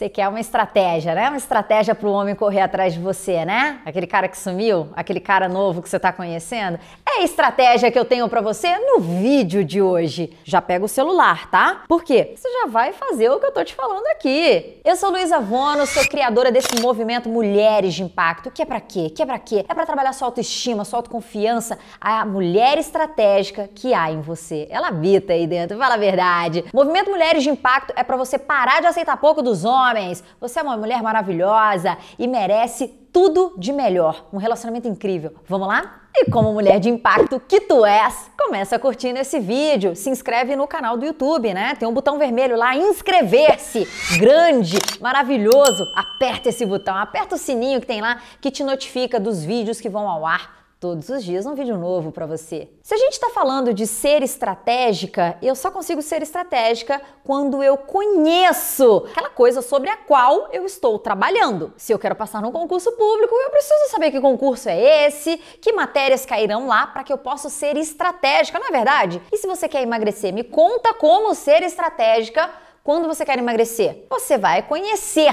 Você quer uma estratégia, né? Uma estratégia para o homem correr atrás de você, né? Aquele cara que sumiu, aquele cara novo que você está conhecendo. É a estratégia que eu tenho para você no vídeo de hoje. Já pega o celular, tá? Por quê? Você já vai fazer o que eu tô te falando aqui. Eu sou Luísa Vono, sou criadora desse movimento Mulheres de Impacto. Que é para quê? Que é para quê? É para trabalhar sua autoestima, sua autoconfiança, a mulher estratégica que há em você. Ela habita aí dentro, fala a verdade. Movimento Mulheres de Impacto é para você parar de aceitar pouco dos homens homens. Você é uma mulher maravilhosa e merece tudo de melhor. Um relacionamento incrível. Vamos lá? E como mulher de impacto que tu és, começa curtindo esse vídeo, se inscreve no canal do YouTube, né? Tem um botão vermelho lá, inscrever-se, grande, maravilhoso. Aperta esse botão, aperta o sininho que tem lá que te notifica dos vídeos que vão ao ar Todos os dias um vídeo novo para você. Se a gente está falando de ser estratégica, eu só consigo ser estratégica quando eu conheço aquela coisa sobre a qual eu estou trabalhando. Se eu quero passar num concurso público, eu preciso saber que concurso é esse, que matérias cairão lá para que eu possa ser estratégica, não é verdade? E se você quer emagrecer, me conta como ser estratégica quando você quer emagrecer. Você vai conhecer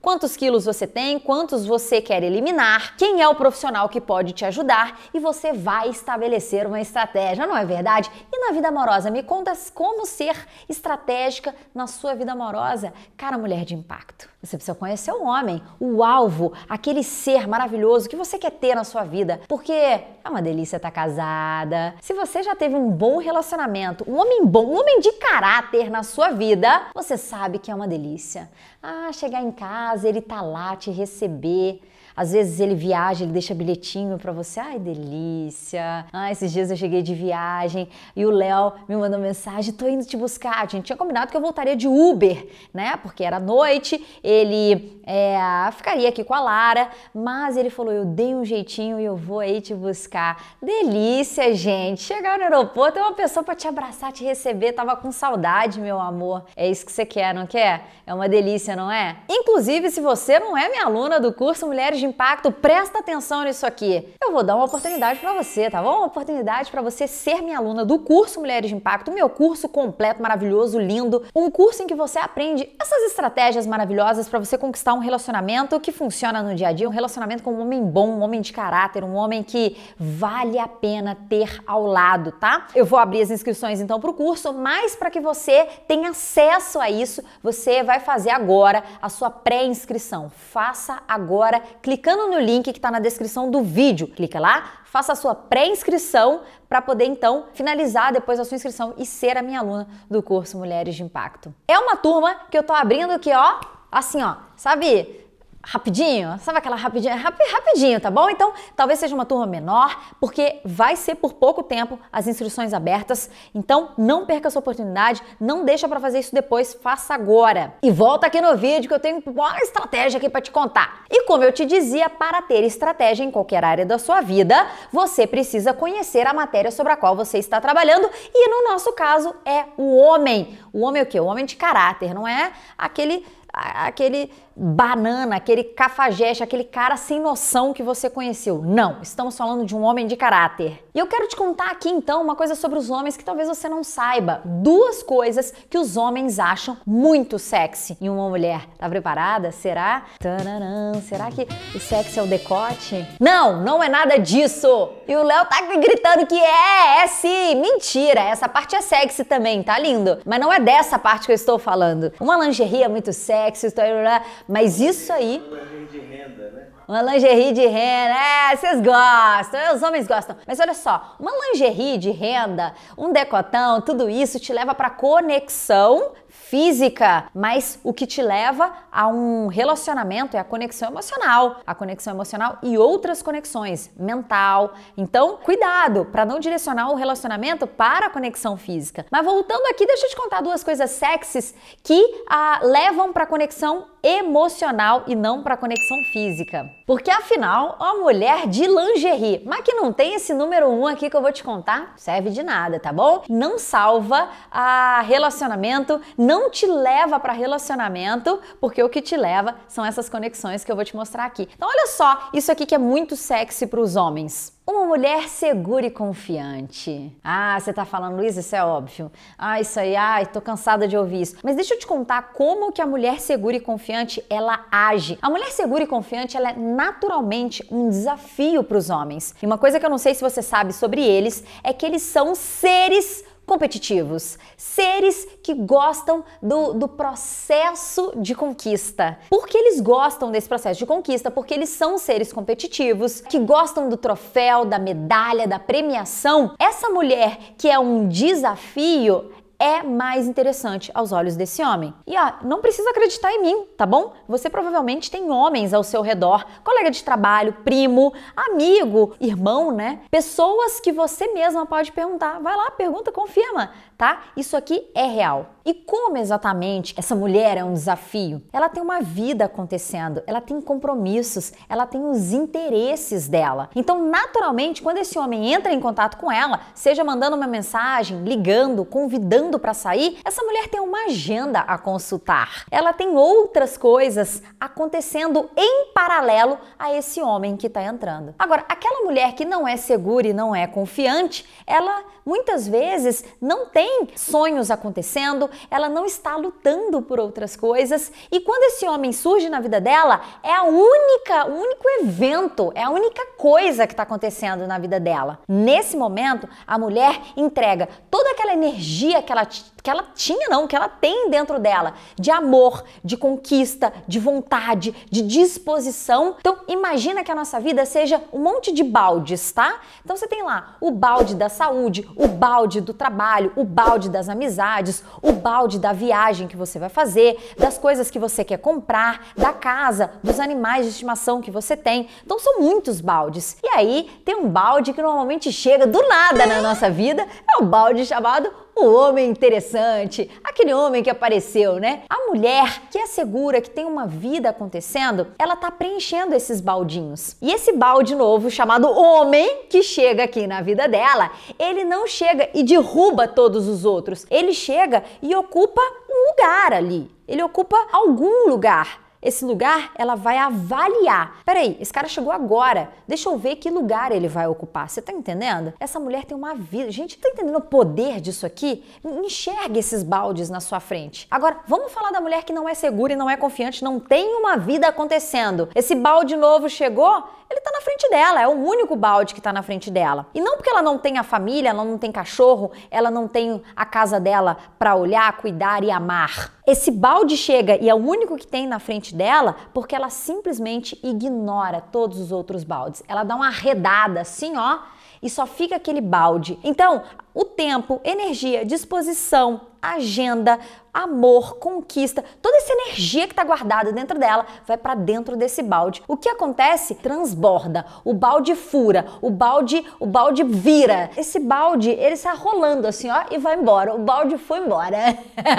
Quantos quilos você tem, quantos você quer eliminar, quem é o profissional que pode te ajudar e você vai estabelecer uma estratégia, não é verdade? E na vida amorosa, me conta como ser estratégica na sua vida amorosa, cara mulher de impacto. Você precisa conhecer o homem, o alvo, aquele ser maravilhoso que você quer ter na sua vida. Porque é uma delícia estar tá casada. Se você já teve um bom relacionamento, um homem bom, um homem de caráter na sua vida, você sabe que é uma delícia. Ah, chegar em casa, ele tá lá te receber às vezes ele viaja, ele deixa bilhetinho para você. Ai, delícia. Ah, esses dias eu cheguei de viagem e o Léo me mandou mensagem: tô indo te buscar. A gente tinha combinado que eu voltaria de Uber, né? Porque era noite, ele é, ficaria aqui com a Lara, mas ele falou: eu dei um jeitinho e eu vou aí te buscar. Delícia, gente. Chegar no aeroporto é uma pessoa para te abraçar, te receber. Tava com saudade, meu amor. É isso que você quer, não quer? É uma delícia, não é? Inclusive, se você não é minha aluna do curso Mulheres de impacto, presta atenção nisso aqui. Eu vou dar uma oportunidade para você, tá bom? Uma oportunidade para você ser minha aluna do curso Mulheres de Impacto, meu curso completo, maravilhoso, lindo, um curso em que você aprende essas estratégias maravilhosas para você conquistar um relacionamento que funciona no dia a dia, um relacionamento com um homem bom, um homem de caráter, um homem que vale a pena ter ao lado, tá? Eu vou abrir as inscrições então para o curso, mas para que você tenha acesso a isso, você vai fazer agora a sua pré-inscrição. Faça agora Clique clicando no link que está na descrição do vídeo. Clica lá, faça a sua pré-inscrição para poder então finalizar depois a sua inscrição e ser a minha aluna do curso Mulheres de Impacto. É uma turma que eu estou abrindo aqui, ó, assim, ó, sabe? rapidinho, sabe aquela rapidinha? Rap, rapidinho, tá bom? Então, talvez seja uma turma menor, porque vai ser por pouco tempo as inscrições abertas. Então, não perca essa oportunidade, não deixa para fazer isso depois, faça agora. E volta aqui no vídeo que eu tenho uma estratégia aqui para te contar. E como eu te dizia, para ter estratégia em qualquer área da sua vida, você precisa conhecer a matéria sobre a qual você está trabalhando, e no nosso caso é o homem. O homem é o quê? O homem de caráter, não é aquele aquele banana, aquele cafajeste, aquele cara sem noção que você conheceu. Não, estamos falando de um homem de caráter. E eu quero te contar aqui então uma coisa sobre os homens que talvez você não saiba. Duas coisas que os homens acham muito sexy em uma mulher. Tá preparada? Será? Tananã, será que o sexy é o decote? Não, não é nada disso. E o Léo tá gritando que é, é sim. Mentira, essa parte é sexy também, tá lindo. Mas não é dessa parte que eu estou falando. Uma lingerie é muito sexy sexy, tá, mas isso aí. Uma lingerie de renda, né? Uma lingerie de renda, é, vocês gostam, os homens gostam. Mas olha só, uma lingerie de renda, um decotão, tudo isso te leva para conexão física, mas o que te leva a um relacionamento é a conexão emocional, a conexão emocional e outras conexões, mental. Então, cuidado para não direcionar o relacionamento para a conexão física. Mas voltando aqui, deixa eu te contar duas coisas sexys que ah, levam para a conexão emocional e não para conexão física. Porque afinal, a mulher de lingerie, mas que não tem esse número um aqui que eu vou te contar, serve de nada, tá bom? Não salva a relacionamento, não te leva para relacionamento, porque o que te leva são essas conexões que eu vou te mostrar aqui. Então olha só, isso aqui que é muito sexy para os homens. Uma mulher segura e confiante. Ah, você tá falando, Luiz, isso é óbvio. Ah, isso aí, ai, tô cansada de ouvir isso. Mas deixa eu te contar como que a mulher segura e confiante, ela age. A mulher segura e confiante, ela é naturalmente um desafio para os homens. E uma coisa que eu não sei se você sabe sobre eles é que eles são seres competitivos, seres que gostam do, do processo de conquista. Porque eles gostam desse processo de conquista, porque eles são seres competitivos, que gostam do troféu, da medalha, da premiação. Essa mulher que é um desafio, é mais interessante aos olhos desse homem. E ó, não precisa acreditar em mim, tá bom? Você provavelmente tem homens ao seu redor, colega de trabalho, primo, amigo, irmão, né? Pessoas que você mesma pode perguntar. Vai lá, pergunta, confirma tá? Isso aqui é real. E como exatamente essa mulher é um desafio? Ela tem uma vida acontecendo, ela tem compromissos, ela tem os interesses dela. Então, naturalmente, quando esse homem entra em contato com ela, seja mandando uma mensagem, ligando, convidando para sair, essa mulher tem uma agenda a consultar. Ela tem outras coisas acontecendo em paralelo a esse homem que está entrando. Agora, aquela mulher que não é segura e não é confiante, ela muitas vezes não tem sonhos acontecendo, ela não está lutando por outras coisas e quando esse homem surge na vida dela, é a única, o único evento, é a única coisa que está acontecendo na vida dela. Nesse momento, a mulher entrega toda aquela energia que ela que ela tinha, não, que ela tem dentro dela, de amor, de conquista, de vontade, de disposição. Então, imagina que a nossa vida seja um monte de baldes, tá? Então, você tem lá o balde da saúde, o balde do trabalho, o balde das amizades, o balde da viagem que você vai fazer, das coisas que você quer comprar, da casa, dos animais de estimação que você tem. Então, são muitos baldes. E aí, tem um balde que normalmente chega do nada na nossa vida, é o balde chamado o homem interessante, aquele homem que apareceu, né? A mulher que assegura que tem uma vida acontecendo, ela tá preenchendo esses baldinhos. E esse balde novo, chamado homem, que chega aqui na vida dela, ele não chega e derruba todos os outros. Ele chega e ocupa um lugar ali. Ele ocupa algum lugar. Esse lugar ela vai avaliar. Peraí, esse cara chegou agora. Deixa eu ver que lugar ele vai ocupar. Você tá entendendo? Essa mulher tem uma vida. Gente, tá entendendo o poder disso aqui? Enxergue esses baldes na sua frente. Agora, vamos falar da mulher que não é segura e não é confiante, não tem uma vida acontecendo. Esse balde novo chegou, ele tá na frente dela, é o único balde que tá na frente dela. E não porque ela não tem a família, ela não tem cachorro, ela não tem a casa dela para olhar, cuidar e amar. Esse balde chega e é o único que tem na frente dela porque ela simplesmente ignora todos os outros baldes. Ela dá uma arredada assim, ó, e só fica aquele balde. Então, o tempo, energia, disposição, agenda, amor, conquista, toda essa energia que está guardada dentro dela vai para dentro desse balde. O que acontece? Transborda. O balde fura, o balde, o balde vira. Esse balde, ele está rolando assim, ó, e vai embora. O balde foi embora.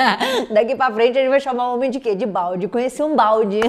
Daqui para frente a gente vai chamar o homem de quê? De balde. Conheci um balde.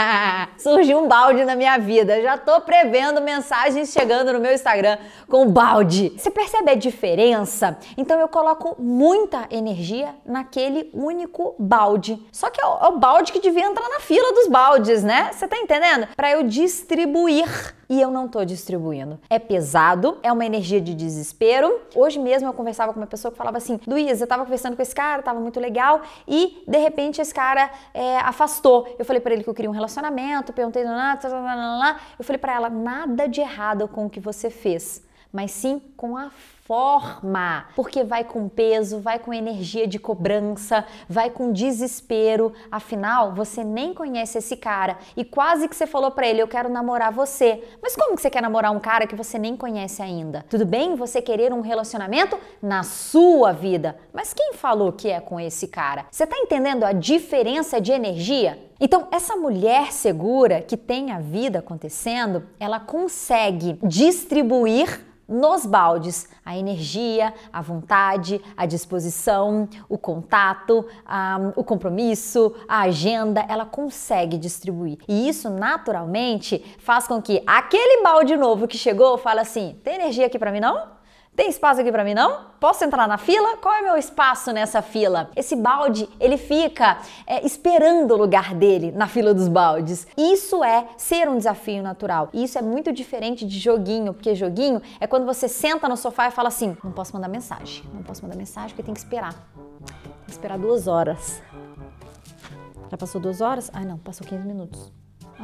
Surgiu um balde na minha vida. Já tô prevendo mensagens chegando no meu Instagram com balde. Você percebe a diferença? Então eu coloco muita energia energia naquele único balde. Só que é, é o, balde que devia entrar na fila dos baldes, né? Você tá entendendo? Para eu distribuir e eu não tô distribuindo. É pesado, é uma energia de desespero. Hoje mesmo eu conversava com uma pessoa que falava assim: Luiz, eu tava conversando com esse cara, tava muito legal e de repente esse cara é, afastou. Eu falei para ele que eu queria um relacionamento, perguntei, lá, lá, lá, eu falei para ela: nada de errado com o que você fez, mas sim com a forma, porque vai com peso, vai com energia de cobrança, vai com desespero. Afinal, você nem conhece esse cara e quase que você falou para ele: "Eu quero namorar você". Mas como que você quer namorar um cara que você nem conhece ainda? Tudo bem você querer um relacionamento na sua vida, mas quem falou que é com esse cara? Você tá entendendo a diferença de energia? Então, essa mulher segura que tem a vida acontecendo, ela consegue distribuir nos baldes a energia, a vontade, a disposição, o contato, a, o compromisso, a agenda, ela consegue distribuir. E isso naturalmente faz com que aquele balde novo que chegou fala assim: tem energia aqui para mim não? Tem espaço aqui para mim não? Posso entrar na fila? Qual é meu espaço nessa fila? Esse balde, ele fica é, esperando o lugar dele na fila dos baldes. Isso é ser um desafio natural. E isso é muito diferente de joguinho, porque joguinho é quando você senta no sofá e fala assim: não posso mandar mensagem, não posso mandar mensagem porque tem que esperar. Tem que esperar duas horas. Já passou duas horas? Ai não, passou 15 minutos.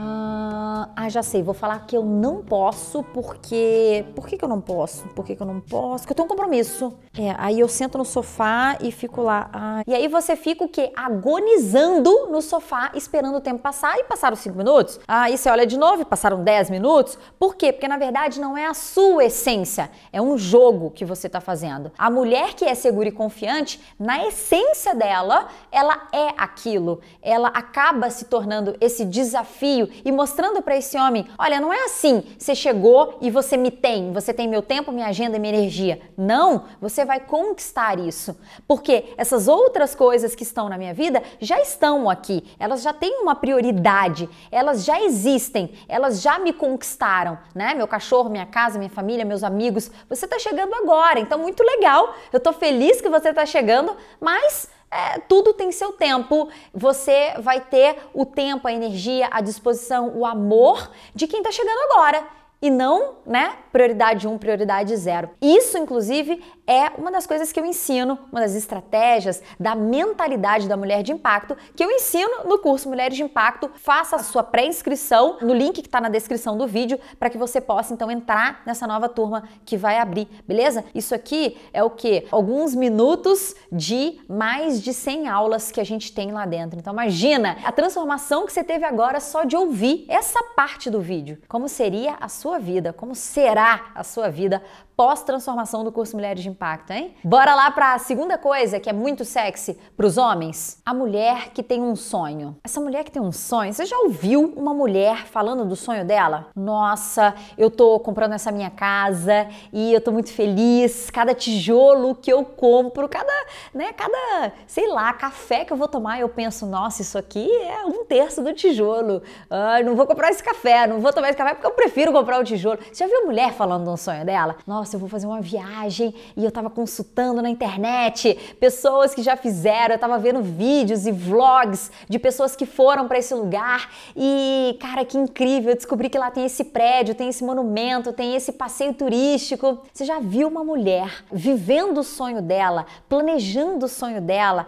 Ah, ah, já sei, vou falar que eu não posso porque. Por que, que eu não posso? Por que, que eu não posso? Porque eu tenho um compromisso. É, aí eu sento no sofá e fico lá. Ah. E aí você fica o quê? Agonizando no sofá, esperando o tempo passar. E passaram cinco minutos? Aí ah, você olha de novo e passaram 10 minutos. Por quê? Porque na verdade não é a sua essência, é um jogo que você está fazendo. A mulher que é segura e confiante, na essência dela, ela é aquilo. Ela acaba se tornando esse desafio e mostrando para esse homem: olha, não é assim, você chegou e você me tem, você tem meu tempo, minha agenda, e minha energia. Não, você vai conquistar isso. Porque essas outras coisas que estão na minha vida já estão aqui, elas já têm uma prioridade, elas já existem, elas já me conquistaram, né? Meu cachorro, minha casa, minha família, meus amigos. Você está chegando agora, então muito legal. Eu estou feliz que você está chegando, mas é, tudo tem seu tempo. Você vai ter o tempo, a energia, a disposição, o amor de quem está chegando agora e não, né, prioridade 1, prioridade 0. Isso, inclusive, é uma das coisas que eu ensino, uma das estratégias da mentalidade da mulher de impacto que eu ensino no curso Mulheres de Impacto. Faça a sua pré-inscrição no link que está na descrição do vídeo para que você possa então entrar nessa nova turma que vai abrir, beleza? Isso aqui é o que? Alguns minutos de mais de 100 aulas que a gente tem lá dentro. Então imagina a transformação que você teve agora só de ouvir essa parte do vídeo. Como seria a sua sua vida, como será a sua vida pós-transformação do curso Mulheres de Impacto, hein? Bora lá para a segunda coisa que é muito sexy para os homens: a mulher que tem um sonho. Essa mulher que tem um sonho, você já ouviu uma mulher falando do sonho dela? Nossa, eu tô comprando essa minha casa e eu tô muito feliz. Cada tijolo que eu compro, cada, né, cada, sei lá, café que eu vou tomar, eu penso, nossa, isso aqui é um terço do tijolo. Ai, não vou comprar esse café, não vou tomar esse café porque eu prefiro comprar o tijolo. Você já viu mulher falando do sonho dela? Nossa, nossa, eu vou fazer uma viagem e eu estava consultando na internet pessoas que já fizeram, eu estava vendo vídeos e vlogs de pessoas que foram para esse lugar e, cara, que incrível, eu descobri que lá tem esse prédio, tem esse monumento, tem esse passeio turístico. Você já viu uma mulher vivendo o sonho dela, planejando o sonho dela,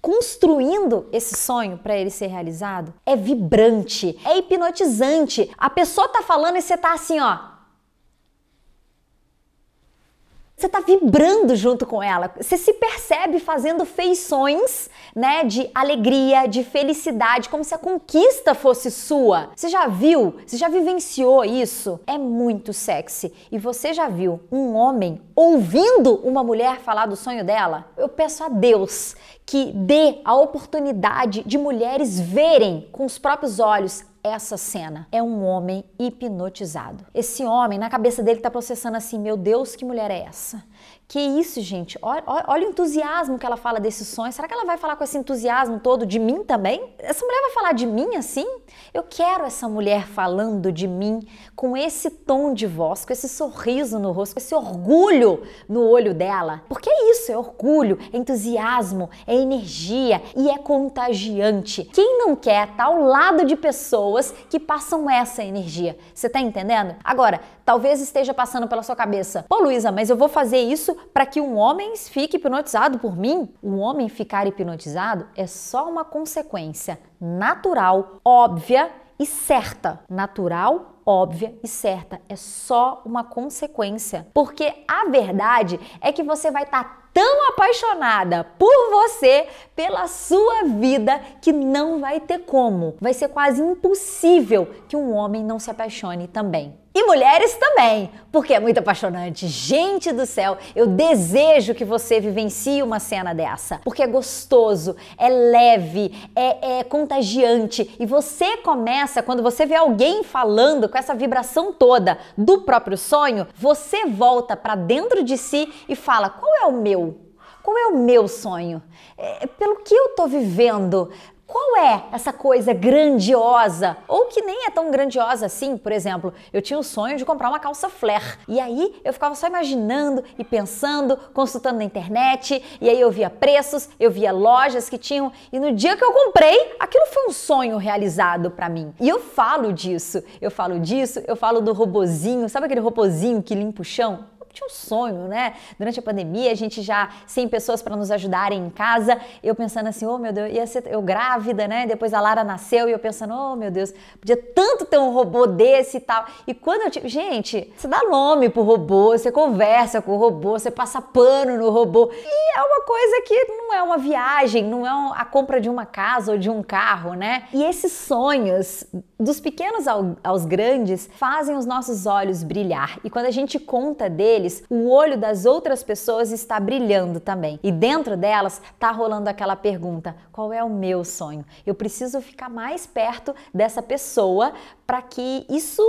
construindo esse sonho para ele ser realizado é vibrante, é hipnotizante. A pessoa tá falando e você tá assim, ó, você está vibrando junto com ela. Você se percebe fazendo feições, né, de alegria, de felicidade, como se a conquista fosse sua. Você já viu? Você já vivenciou isso? É muito sexy. E você já viu um homem ouvindo uma mulher falar do sonho dela? Eu peço a Deus que dê a oportunidade de mulheres verem com os próprios olhos essa cena é um homem hipnotizado. Esse homem, na cabeça dele, está processando assim: meu Deus, que mulher é essa? Que isso, gente? Olha, olha, o entusiasmo que ela fala desses sonhos. Será que ela vai falar com esse entusiasmo todo de mim também? Essa mulher vai falar de mim assim? Eu quero essa mulher falando de mim com esse tom de voz, com esse sorriso no rosto, com esse orgulho no olho dela. Porque é isso, é orgulho, é entusiasmo, é energia e é contagiante. Quem não quer estar tá ao lado de pessoas que passam essa energia? Você tá entendendo? Agora, talvez esteja passando pela sua cabeça: Pô, Luísa, mas eu vou fazer isso para que um homem fique hipnotizado por mim? O homem ficar hipnotizado é só uma consequência natural, óbvia e certa. Natural, óbvia e certa. É só uma consequência. Porque a verdade é que você vai estar tá tão apaixonada por você, pela sua vida, que não vai ter como. Vai ser quase impossível que um homem não se apaixone também. E mulheres também, porque é muito apaixonante. Gente do céu, eu desejo que você vivencie uma cena dessa, porque é gostoso, é leve, é, é contagiante e você começa, quando você vê alguém falando com essa vibração toda do próprio sonho, você volta para dentro de si e fala: qual é o meu? Qual é o meu sonho? É, pelo que eu estou vivendo? é essa coisa grandiosa? Ou que nem é tão grandiosa assim, por exemplo, eu tinha o sonho de comprar uma calça flare. E aí eu ficava só imaginando e pensando, consultando na internet, e aí eu via preços, eu via lojas que tinham, e no dia que eu comprei, aquilo foi um sonho realizado para mim. E eu falo disso, eu falo disso, eu falo do robozinho, sabe aquele robozinho que limpa o chão? tinha um sonho, né? Durante a pandemia, a gente já sem pessoas para nos ajudarem em casa. Eu pensando assim, oh meu Deus, ia ser eu grávida, né? Depois a Lara nasceu e eu pensando, oh meu Deus, podia tanto ter um robô desse e tal. E quando eu tive, gente, você dá nome pro robô, você conversa com o robô, você passa pano no robô. E é uma coisa que não é uma viagem, não é a compra de uma casa ou de um carro, né? E esses sonhos, dos pequenos aos grandes, fazem os nossos olhos brilhar. E quando a gente conta deles, deles, o olho das outras pessoas está brilhando também. E dentro delas está rolando aquela pergunta: qual é o meu sonho? Eu preciso ficar mais perto dessa pessoa para que isso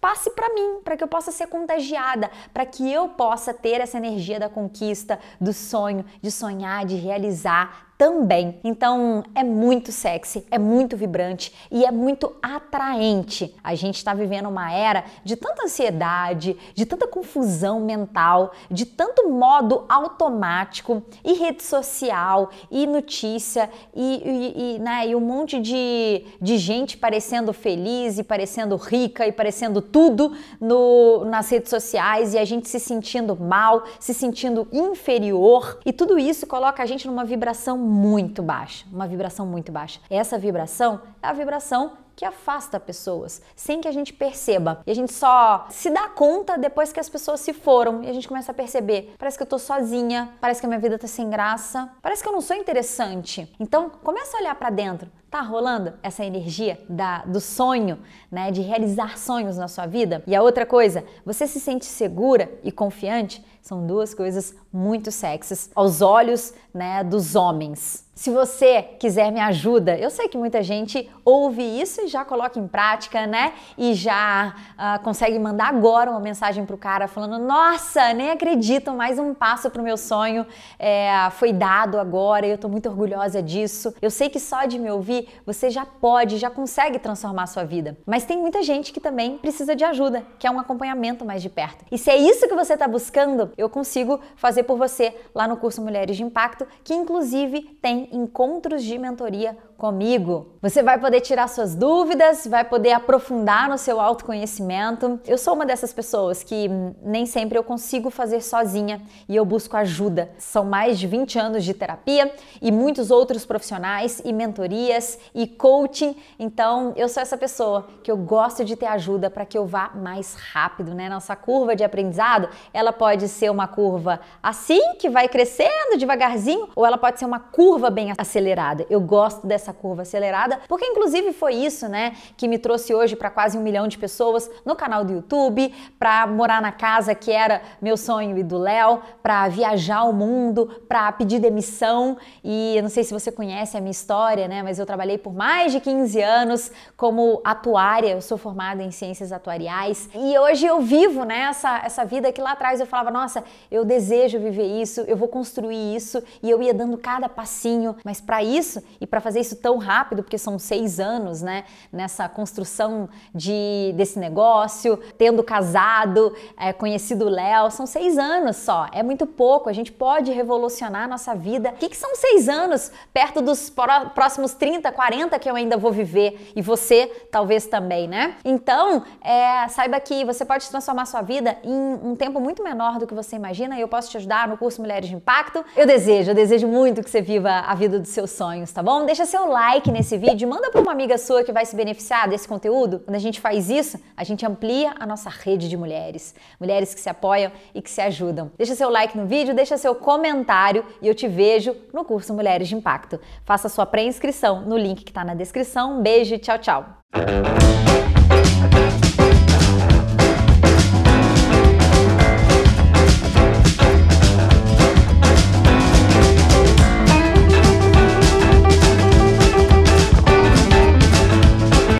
passe para mim, para que eu possa ser contagiada, para que eu possa ter essa energia da conquista, do sonho, de sonhar, de realizar, também. Então é muito sexy, é muito vibrante e é muito atraente. A gente está vivendo uma era de tanta ansiedade, de tanta confusão mental, de tanto modo automático e rede social e notícia e, e, e, né, e um monte de, de gente parecendo feliz e parecendo rica e parecendo tudo no, nas redes sociais e a gente se sentindo mal, se sentindo inferior e tudo isso coloca a gente numa vibração muito baixa, uma vibração muito baixa. Essa vibração é a vibração que afasta pessoas, sem que a gente perceba. E a gente só se dá conta depois que as pessoas se foram e a gente começa a perceber. Parece que eu tô sozinha, parece que a minha vida tá sem graça, parece que eu não sou interessante. Então, começa a olhar para dentro. Tá rolando essa energia da, do sonho, né, de realizar sonhos na sua vida? E a outra coisa, você se sente segura e confiante? São duas coisas muito sexys aos olhos né, dos homens. Se você quiser me ajuda, eu sei que muita gente ouve isso e já coloca em prática, né? E já uh, consegue mandar agora uma mensagem pro cara falando: Nossa, nem acredito, mais um passo pro meu sonho é, foi dado agora. e Eu tô muito orgulhosa disso. Eu sei que só de me ouvir você já pode, já consegue transformar a sua vida. Mas tem muita gente que também precisa de ajuda, que é um acompanhamento mais de perto. E se é isso que você está buscando, eu consigo fazer fazer por você lá no curso Mulheres de Impacto, que inclusive tem encontros de mentoria comigo. Você vai poder tirar suas dúvidas, vai poder aprofundar no seu autoconhecimento. Eu sou uma dessas pessoas que nem sempre eu consigo fazer sozinha e eu busco ajuda. São mais de 20 anos de terapia e muitos outros profissionais e mentorias e coaching. Então, eu sou essa pessoa que eu gosto de ter ajuda para que eu vá mais rápido, né? Nossa curva de aprendizado, ela pode ser uma curva assim que vai crescendo devagarzinho, ou ela pode ser uma curva bem acelerada. Eu gosto dessa curva acelerada, porque inclusive foi isso, né, que me trouxe hoje para quase um milhão de pessoas no canal do YouTube, para morar na casa que era meu sonho e do Léo, para viajar o mundo, para pedir demissão. E eu não sei se você conhece a minha história, né, mas eu trabalhei por mais de 15 anos como atuária, eu sou formada em ciências atuariais. E hoje eu vivo, né, essa, essa vida que lá atrás eu falava, nossa, eu desejo viver isso, eu vou construir isso, e eu ia dando cada passinho. Mas para isso, e para fazer isso tão rápido, porque são seis anos, né, nessa construção de, desse negócio, tendo casado, é, conhecido o Léo, são seis anos só, é muito pouco, a gente pode revolucionar a nossa vida. O que, que são seis anos perto dos próximos 30, 40 que eu ainda vou viver, e você talvez também, né? Então, é, saiba que você pode transformar sua vida em um tempo muito menor do que você imagina, e eu posso te ajudar ajudar no curso Mulheres de Impacto. Eu desejo, eu desejo muito que você viva a vida dos seus sonhos, tá bom? Deixa seu like nesse vídeo, manda para uma amiga sua que vai se beneficiar desse conteúdo. Quando a gente faz isso, a gente amplia a nossa rede de mulheres, mulheres que se apoiam e que se ajudam. Deixa seu like no vídeo, deixa seu comentário e eu te vejo no curso Mulheres de Impacto. Faça sua pré-inscrição no link que está na descrição. Um beijo tchau, tchau.